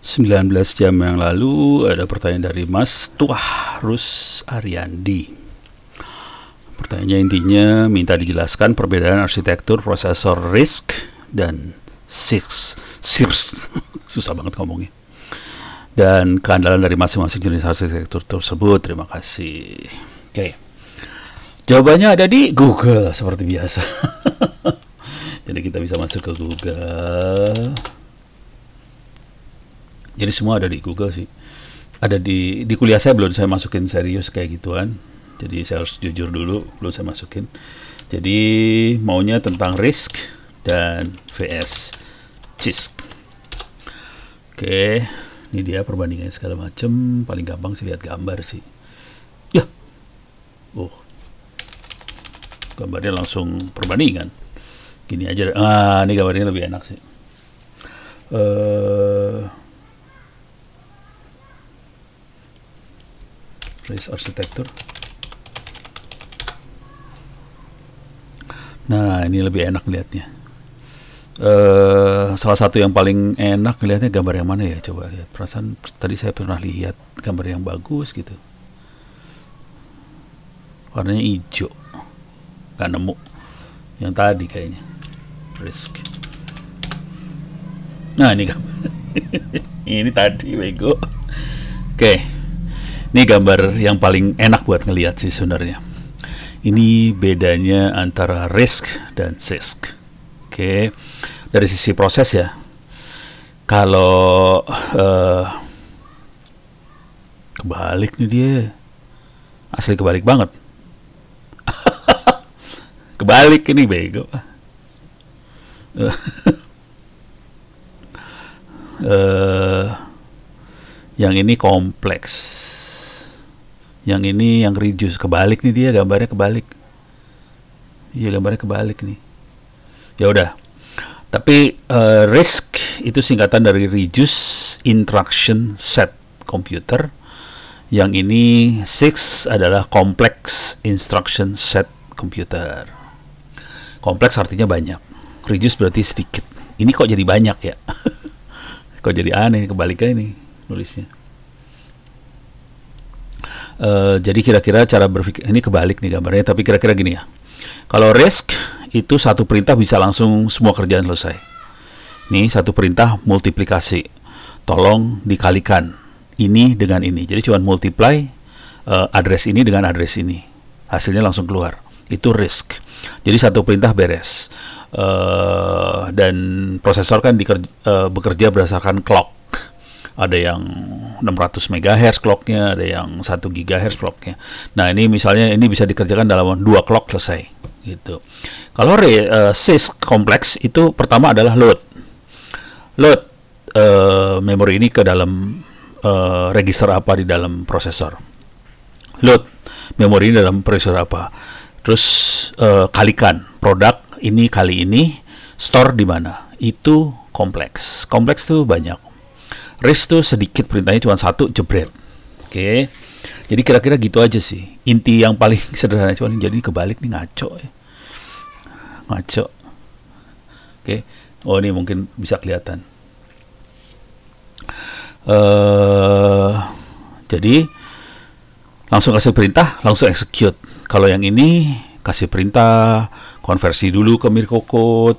19 jam yang lalu ada pertanyaan dari Mas Tuah Rus Ariandi. Pertanyaannya intinya minta dijelaskan perbedaan arsitektur prosesor RISC dan SIX. SIRS. Susah banget ngomongnya. Dan keandalan dari masing-masing jenis arsitektur tersebut. Terima kasih. Oke. Jawabannya ada di Google seperti biasa. Jadi kita bisa masuk ke Google. Jadi semua ada di Google sih. Ada di di kuliah saya belum saya masukin serius kayak gituan. Jadi saya harus jujur dulu belum saya masukin. Jadi maunya tentang risk dan VS CISK. Oke, ini dia perbandingan segala macam. Paling gampang sih lihat gambar sih. Ya, oh gambarnya langsung perbandingan. Gini aja. Ah, ini gambarnya lebih enak sih. Uh, race arsitektur nah ini lebih enak lihatnya Uh, eh, salah satu yang paling enak lihatnya gambar yang mana ya coba lihat perasaan tadi saya pernah lihat gambar yang bagus gitu warnanya hijau Gak nemu yang tadi kayaknya risk nah ini gambar ini tadi bego oke okay. Ini gambar yang paling enak buat ngelihat sih sebenarnya. Ini bedanya antara risk dan sisk. Oke, dari sisi proses ya. Kalau uh, kebalik nih dia, asli kebalik banget. kebalik ini bego. uh, yang ini kompleks yang ini yang reduce kebalik nih dia gambarnya kebalik iya gambarnya kebalik nih ya udah tapi uh, risk itu singkatan dari reduce instruction set computer yang ini six adalah complex instruction set computer kompleks artinya banyak reduce berarti sedikit ini kok jadi banyak ya kok jadi aneh kebaliknya ini nulisnya Eh, jadi kira-kira cara berpikir ini kebalik nih gambarnya, tapi kira-kira gini ya. Kalau risk itu satu perintah bisa langsung semua kerjaan selesai. Nih satu perintah multiplikasi. Tolong dikalikan ini dengan ini. Jadi cuma multiply uh, address ini dengan address ini. Hasilnya langsung keluar. Itu risk. Jadi satu perintah beres. Uh, dan prosesor kan dikerja, uh, bekerja berdasarkan clock ada yang 600 MHz clocknya, ada yang 1 GHz clocknya. Nah ini misalnya ini bisa dikerjakan dalam dua clock selesai gitu. Kalau re, uh, sys kompleks itu pertama adalah load, load uh, memori ini ke dalam uh, register apa di dalam prosesor, load memori ini dalam prosesor apa, terus uh, kalikan produk ini kali ini store di mana, itu kompleks. Kompleks itu banyak Resto sedikit perintahnya cuma satu jebret oke okay. jadi kira-kira gitu aja sih inti yang paling sederhana cuman jadi kebalik nih ngaco ya. ngaco oke okay. oh ini mungkin bisa kelihatan uh, jadi langsung kasih perintah langsung execute kalau yang ini kasih perintah konversi dulu ke mirko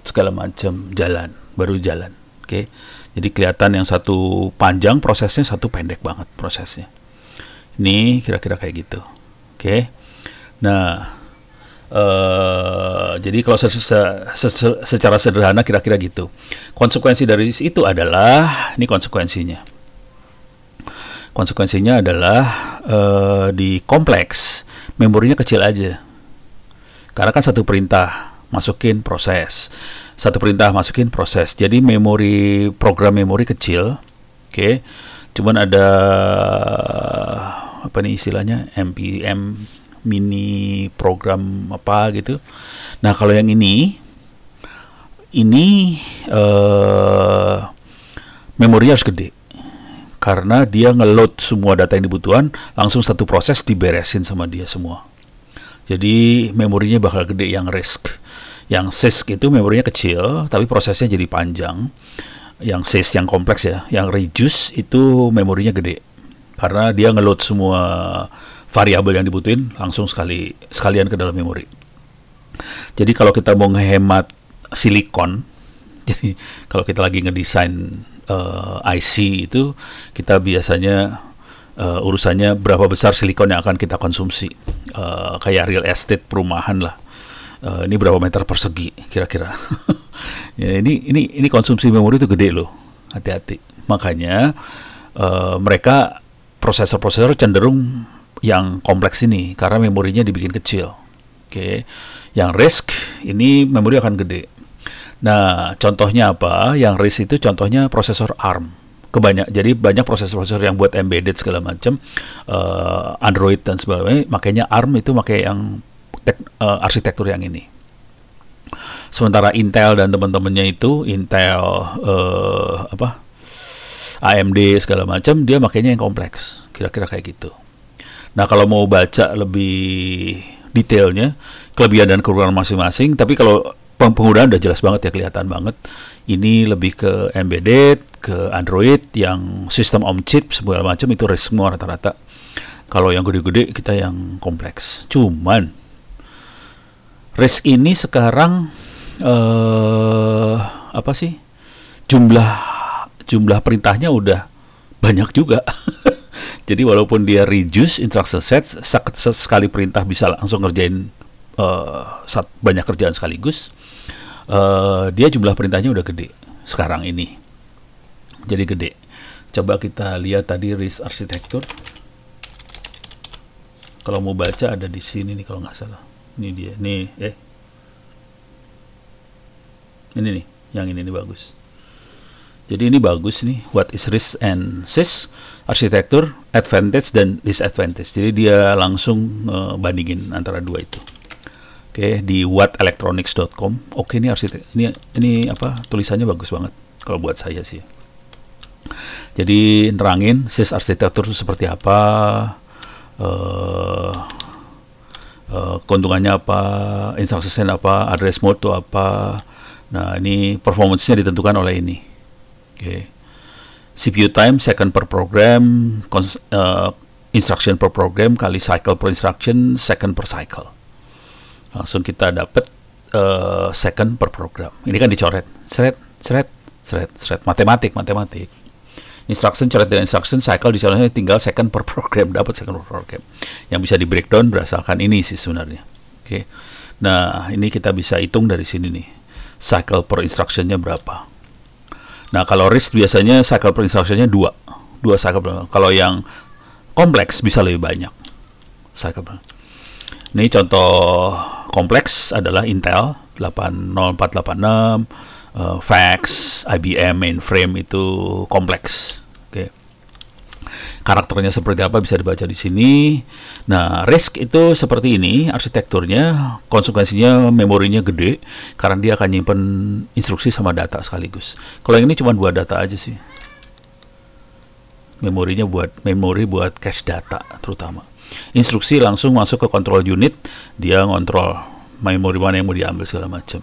segala macam jalan baru jalan Oke. Jadi kelihatan yang satu panjang prosesnya, satu pendek banget prosesnya. Ini kira-kira kayak gitu. Oke. Nah, Uh, jadi kalau se se se secara sederhana kira-kira gitu. Konsekuensi dari itu adalah ini konsekuensinya. Konsekuensinya adalah uh, di kompleks memorinya kecil aja. Karena kan satu perintah masukin proses. Satu perintah masukin proses. Jadi memori program memori kecil, oke. Okay. Cuman ada apa nih istilahnya MPM mini program apa gitu. Nah, kalau yang ini ini uh, eh, memori harus gede karena dia ngeload semua data yang dibutuhkan langsung satu proses diberesin sama dia semua jadi memorinya bakal gede yang risk, Yang CISC itu memorinya kecil, tapi prosesnya jadi panjang. Yang CISC yang kompleks ya, yang reduce itu memorinya gede. Karena dia ngeload semua variabel yang dibutuhin langsung sekali sekalian ke dalam memori. Jadi kalau kita mau menghemat silikon, jadi kalau kita lagi ngedesain uh, eh, IC itu kita biasanya uh, urusannya berapa besar silikon yang akan kita konsumsi uh, kayak real estate perumahan lah uh, ini berapa meter persegi kira-kira ya, ini ini ini konsumsi memori itu gede loh hati-hati makanya uh, mereka prosesor-prosesor cenderung yang kompleks ini karena memorinya dibikin kecil oke okay. yang risk ini memori akan gede nah contohnya apa yang risk itu contohnya prosesor ARM kebanyak jadi banyak proses-proses yang buat embedded segala macam uh, eh, Android dan sebagainya makanya ARM itu pakai yang tek, uh, arsitektur yang ini sementara Intel dan teman-temannya itu Intel uh, apa AMD segala macam dia makanya yang kompleks kira-kira kayak gitu nah kalau mau baca lebih detailnya kelebihan dan kekurangan masing-masing tapi kalau penggunaan udah jelas banget ya kelihatan banget ini lebih ke embedded ke Android yang sistem on chip segala macam itu semua rata-rata kalau yang gede-gede kita yang kompleks cuman race ini sekarang eh apa sih jumlah jumlah perintahnya udah banyak juga jadi walaupun dia reduce instruction set sekali perintah bisa langsung ngerjain uh, banyak kerjaan sekaligus Eh, dia jumlah perintahnya udah gede sekarang ini. Jadi gede. Coba kita lihat tadi risk arsitektur. Kalau mau baca ada di sini nih kalau nggak salah. Ini dia. Nih, eh. Ini nih, yang ini nih bagus. Jadi ini bagus nih, what is risk and sis arsitektur, advantage dan disadvantage. Jadi dia langsung uh, bandingin antara dua itu. Oke, okay, di wattelectronics.com. Oke, okay, ini harus ini ini apa? Tulisannya bagus banget kalau buat saya sih. Jadi nerangin sis arsitektur itu seperti apa, uh, uh, keuntungannya apa, instruction apa, address mode itu apa. Nah, ini performance-nya ditentukan oleh ini. Oke. Okay. CPU time second per program, uh, instruction per program kali cycle per instruction second per cycle langsung kita dapat uh, eh, second per program. Ini kan dicoret, seret, seret, seret, seret, matematik, matematik. Instruction coret dengan instruction cycle dicoretnya tinggal second per program, dapat second per program. Yang bisa di breakdown berdasarkan ini sih sebenarnya. Oke. Okay. Nah, ini kita bisa hitung dari sini nih. Cycle per instructionnya berapa. Nah, kalau risk biasanya cycle per instructionnya dua. Dua cycle per Kalau yang kompleks bisa lebih banyak. Cycle per. Ini contoh kompleks adalah Intel 80486, uh, eh, fax, IBM mainframe itu kompleks. Oke. Okay. Karakternya seperti apa bisa dibaca di sini. Nah, risk itu seperti ini arsitekturnya, konsekuensinya memorinya gede karena dia akan nyimpen instruksi sama data sekaligus. Kalau yang ini cuma dua data aja sih. Memorinya buat memori buat cache data terutama. Instruksi langsung masuk ke control unit, dia ngontrol memori mana yang mau diambil segala macam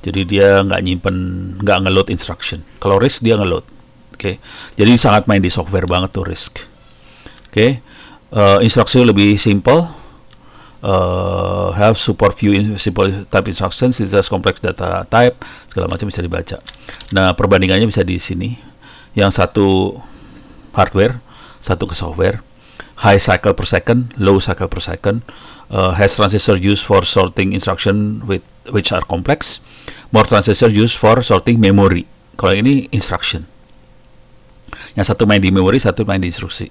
jadi dia nggak nyimpen nggak ngeload instruction kalau risk dia ngeload oke okay? jadi sangat main di software banget tuh risk oke okay? uh, eh, instruksi lebih simple uh, eh, have support view simple type instructions is complex data type segala macam bisa dibaca nah perbandingannya bisa di sini yang satu hardware satu ke software high cycle per second low cycle per second uh, has transistor used for sorting instruction with which are complex, more transistor used for sorting memory. Kalau ini instruction. Yang satu main di memory, satu main di instruksi.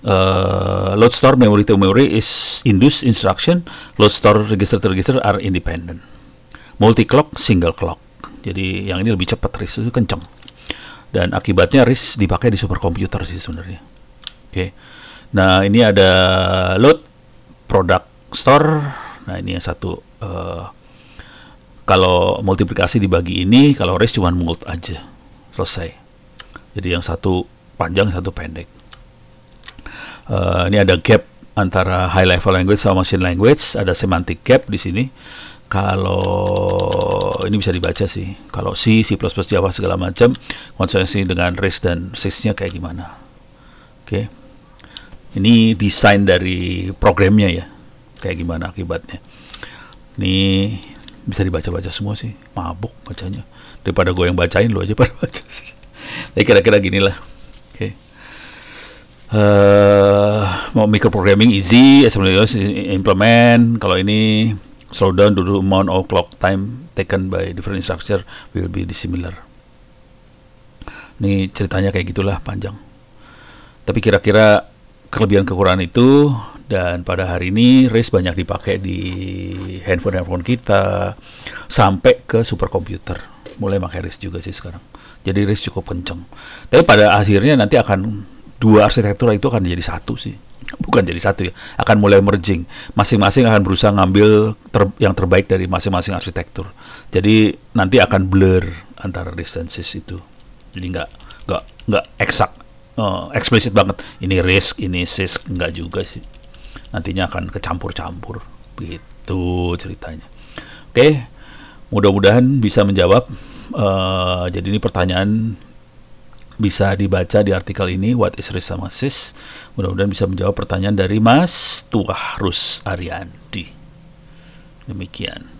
Uh, load store memory to memory is induced instruction. Load store register to register are independent. Multi clock, single clock. Jadi yang ini lebih cepat, RIS itu kenceng. Dan akibatnya RIS dipakai di superkomputer sih sebenarnya. Oke. Okay. Nah, ini ada load product store. Nah, ini yang satu uh, kalau multiplikasi dibagi ini, kalau race cuma mulut aja. Selesai. Jadi yang satu panjang, satu pendek. Uh, ini ada gap antara high level language sama machine language, ada semantic gap di sini. Kalau ini bisa dibaca sih, kalau C, C++, Java segala macam, konsistensi dengan race dan sisnya kayak gimana. Oke. Okay. Ini desain dari programnya ya kayak gimana akibatnya nih bisa dibaca-baca semua sih mabuk bacanya daripada gue yang bacain lo aja pada baca sih ya, kira-kira gini lah oke okay. uh, eh, mau microprogramming easy assembly implement kalau ini slow down dulu amount of clock time taken by different structure will be dissimilar ini ceritanya kayak gitulah panjang tapi kira-kira kelebihan kekurangan itu dan pada hari ini RIS banyak dipakai di handphone-handphone kita sampai ke superkomputer mulai pakai RIS juga sih sekarang jadi RIS cukup kenceng tapi pada akhirnya nanti akan dua arsitektur itu akan jadi satu sih bukan jadi satu ya akan mulai merging masing-masing akan berusaha ngambil ter yang terbaik dari masing-masing arsitektur jadi nanti akan blur antara dan SIS itu jadi nggak nggak nggak eksak uh, eksplisit banget ini risk ini sis nggak juga sih nantinya akan kecampur-campur begitu ceritanya oke mudah-mudahan bisa menjawab uh, jadi ini pertanyaan bisa dibaca di artikel ini What is Risamasis mudah-mudahan bisa menjawab pertanyaan dari Mas rus Ariandi demikian